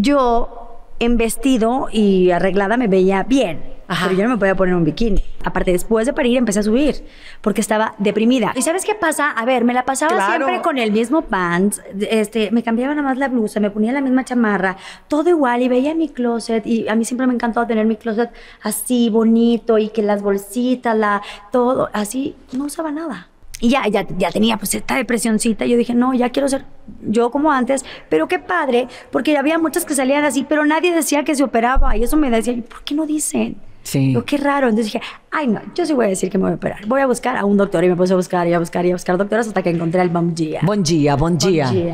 yo en vestido y arreglada me veía bien. Pero yo no me podía poner un bikini. Aparte, después de parir empecé a subir porque estaba deprimida. ¿Y sabes qué pasa? A ver, me la pasaba siempre con el mismo pants, este, me cambiaba nada más la blusa, me ponía la misma chamarra, todo igual y veía mi closet y a mí siempre me encantaba tener mi closet así bonito y que las bolsitas, la todo, así no usaba nada. Y ya, ya, ya tenía pues esta depresioncita. yo dije, no, ya quiero ser yo como antes. Pero qué padre, porque había muchas que salían así, pero nadie decía que se operaba. Y eso me decía, ¿por qué no dicen? Sí. Yo, qué raro. Entonces dije, ay, no, yo sí voy a decir que me voy a operar. Voy a buscar a un doctor y me puse a buscar y a buscar y a buscar doctores hasta que encontré al Bon Gia. Bon Gia,